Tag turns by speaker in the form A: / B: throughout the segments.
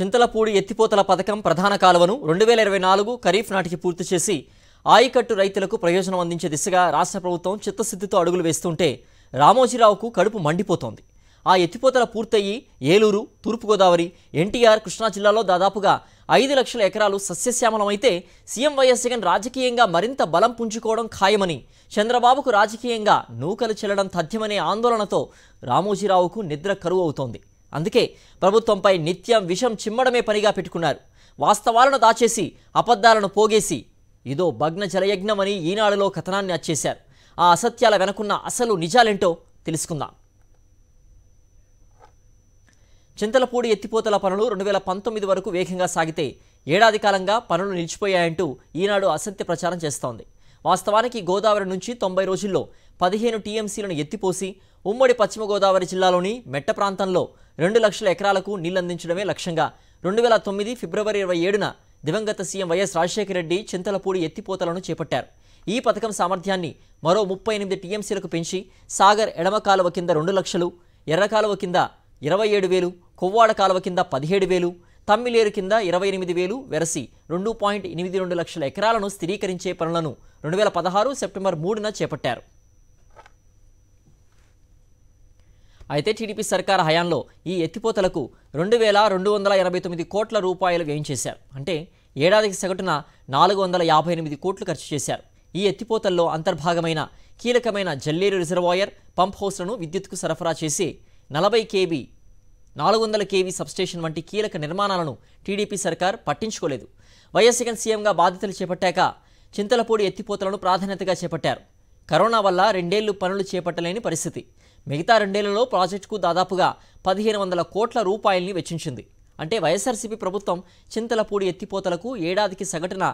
A: చింతలపూడి ఎత్తిపోతల పథకం ప్రధాన కాలువను రెండు వేల ఇరవై నాలుగు ఖరీఫ్ నాటికి పూర్తి చేసి ఆయకట్టు రైతులకు ప్రయోజనం అందించే దిశగా రాష్ట్ర ప్రభుత్వం చిత్తశుద్ధితో అడుగులు వేస్తుంటే రామోజీరావుకు కడుపు మండిపోతోంది ఆ ఎత్తిపోతల పూర్తయి ఏలూరు తూర్పుగోదావరి ఎన్టీఆర్ కృష్ణా జిల్లాలో దాదాపుగా ఐదు లక్షల ఎకరాలు సస్యశ్యామలమైతే సీఎం వైఎస్ జగన్ రాజకీయంగా మరింత బలం పుంజుకోవడం ఖాయమని చంద్రబాబుకు రాజకీయంగా నూకలు చెల్లడం తథ్యమనే ఆందోళనతో రామోజీరావుకు నిద్ర కరువు అవుతోంది అందుకే ప్రభుత్వంపై నిత్యం విషం చిమ్మడమే పనిగా పెట్టుకున్నారు వాస్తవాలను దాచేసి అబద్ధాలను పోగేసి ఇదో భగ్న జలయజ్ఞమని ఈనాడులో కథనాన్ని అచ్చేశారు ఆ అసత్యాల వెనకున్న అసలు నిజాలేంటో తెలుసుకుందాం చింతలపూడి ఎత్తిపోతల పనులు రెండు వేల పంతొమ్మిది వరకు వేగంగా సాగితే ఏడాది కాలంగా పనులు నిలిచిపోయాయంటూ ఈనాడు అసత్య ప్రచారం చేస్తోంది వాస్తవానికి గోదావరి నుంచి తొంభై రోజుల్లో పదిహేను టీఎంసీలను ఎత్తిపోసి ఉమ్మడి పశ్చిమ గోదావరి జిల్లాలోని మెట్ట ప్రాంతంలో రెండు లక్షల ఎకరాలకు నీళ్లందించడమే లక్ష్యంగా రెండు వేల తొమ్మిది ఫిబ్రవరి ఇరవై ఏడున దివంగత సీఎం వైఎస్ రాజశేఖర రెడ్డి చింతలపూడి ఎత్తిపోతలను చేపట్టారు ఈ పథకం సామర్థ్యాన్ని మరో ముప్పై ఎనిమిది టీఎంసీలకు పెంచి సాగర్ ఎడమ కాలువ కింద రెండు లక్షలు ఎర్ర కాలువ కింద ఇరవై ఏడు వేలు కొవ్వాడ కాలువ కింద పదిహేడు వేలు తమ్మిలేరు కింద ఇరవై ఎనిమిది వేలు వెరసి రెండు పాయింట్ ఎనిమిది రెండు లక్షల ఎకరాలను స్థిరీకరించే పనులను రెండు వేల పదహారు సెప్టెంబర్ మూడున చేపట్టారు అయితే టీడీపీ సర్కార్ హయాంలో ఈ ఎత్తిపోతలకు రెండు వేల రెండు వందల ఎనభై తొమ్మిది కోట్ల రూపాయలు వ్యయించేశారు అంటే ఏడాదికి సగటున నాలుగు వందల యాభై ఎనిమిది కోట్లు ఖర్చు చేశారు ఈ ఎత్తిపోతల్లో అంతర్భాగమైన కీలకమైన జల్లేరు రిజర్వాయర్ పంప్ హౌస్లను విద్యుత్కు సరఫరా చేసి నలభై కేబీ నాలుగు వందల కేవీ సబ్స్టేషన్ వంటి కీలక నిర్మాణాలను టీడీపీ సర్కార్ పట్టించుకోలేదు వైఎస్ జగన్ సీఎంగా బాధ్యతలు చేపట్టాక చింతలపూడి ఎత్తిపోతలను ప్రాధాన్యతగా చేపట్టారు కరోనా వల్ల రెండేళ్లు పనులు చేపట్టలేని పరిస్థితి మిగతా రెండేళ్లలో ప్రాజెక్టుకు దాదాపుగా పదిహేను వందల కోట్ల రూపాయల్ని వెచ్చించింది అంటే వైఎస్ఆర్సీపీ ప్రభుత్వం చింతలపూడి ఎత్తిపోతలకు ఏడాదికి సగటున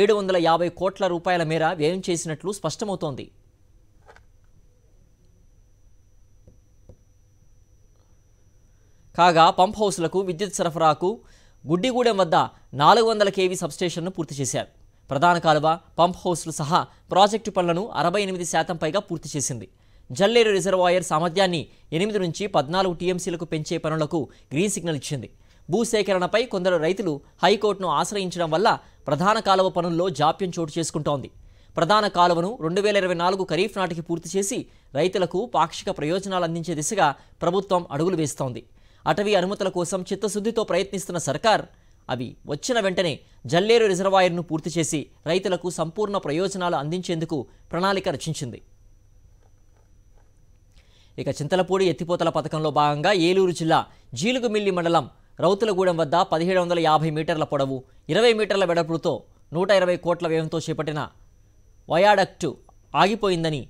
A: ఏడు వందల యాభై కోట్ల రూపాయల మేర వ్యయం చేసినట్లు స్పష్టమవుతోంది కాగా పంప్ హౌస్లకు విద్యుత్ సరఫరాకు గుడ్డిగూడెం వద్ద నాలుగు వందల కేవీ సబ్స్టేషన్ను పూర్తి చేశారు ప్రధాన కాలువ పంప్ హౌస్లు సహా ప్రాజెక్టు పనులను అరవై ఎనిమిది శాతం పైగా పూర్తి చేసింది జల్లేరు రిజర్వాయర్ సామర్థ్యాన్ని ఎనిమిది నుంచి పద్నాలుగు టీఎంసీలకు పెంచే పనులకు గ్రీన్ సిగ్నల్ ఇచ్చింది భూసేకరణపై కొందరు రైతులు హైకోర్టును ఆశ్రయించడం వల్ల ప్రధాన కాలువ పనుల్లో జాప్యం చోటు చేసుకుంటోంది ప్రధాన కాలువను రెండు వేల ఇరవై నాలుగు ఖరీఫ్ నాటికి పూర్తి చేసి రైతులకు పాక్షిక ప్రయోజనాలు అందించే దిశగా ప్రభుత్వం అడుగులు వేస్తోంది అటవీ అనుమతుల కోసం చిత్తశుద్ధితో ప్రయత్నిస్తున్న సర్కార్ అవి వచ్చిన వెంటనే జల్లేరు రిజర్వాయర్ను పూర్తి చేసి రైతులకు సంపూర్ణ ప్రయోజనాలు అందించేందుకు ప్రణాళిక రచించింది ఇక చింతలపూడి ఎత్తిపోతల పథకంలో భాగంగా ఏలూరు జిల్లా జీలుగుమిల్లి మండలం రౌతులగూడెం వద్ద పదిహేడు వందల యాభై మీటర్ల పొడవు ఇరవై మీటర్ల వెడపుడుతో నూట ఇరవై కోట్ల వ్యయంతో చేపట్టిన వయాడక్టు ఆగిపోయిందని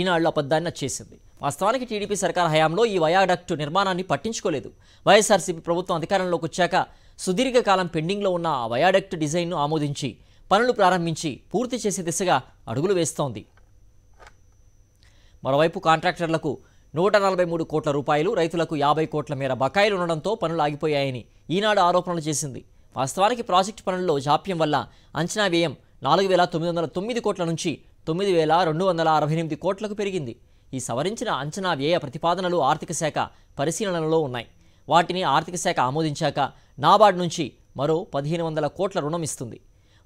A: ఈనాడు అబద్ధాన్ని చేసింది వాస్తవానికి టీడీపీ సర్కార్ హయాంలో ఈ వయాడక్టు నిర్మాణాన్ని పట్టించుకోలేదు వైఎస్ఆర్సీపీ ప్రభుత్వం అధికారంలోకి వచ్చాక సుదీర్ఘకాలం పెండింగ్లో ఉన్న ఆ వయాడక్టు డిజైన్ను ఆమోదించి పనులు ప్రారంభించి పూర్తి చేసే దిశగా అడుగులు వేస్తోంది మరోవైపు కాంట్రాక్టర్లకు నూట నలభై మూడు కోట్ల రూపాయలు రైతులకు యాభై కోట్ల మేర బకాయిలు ఉండడంతో పనులు ఆగిపోయాయని ఈనాడు ఆరోపణలు చేసింది వాస్తవానికి ప్రాజెక్టు పనుల్లో జాప్యం వల్ల అంచనా వ్యయం నాలుగు వేల తొమ్మిది వందల తొమ్మిది కోట్ల నుంచి తొమ్మిది వేల రెండు వందల అరవై ఎనిమిది కోట్లకు పెరిగింది ఈ సవరించిన అంచనా వ్యయ ప్రతిపాదనలు ఆర్థిక శాఖ పరిశీలనలో ఉన్నాయి వాటిని ఆర్థిక శాఖ ఆమోదించాక నాబార్డ్ నుంచి మరో పదిహేను వందల కోట్ల రుణం ఇస్తుంది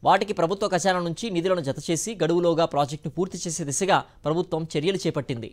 A: వాటికి ప్రభుత్వ ఖజానా నుంచి నిధులను జతచేసి గడువులోగా ప్రాజెక్టును పూర్తి చేసే దిశగా ప్రభుత్వం చర్యలు చేపట్టింది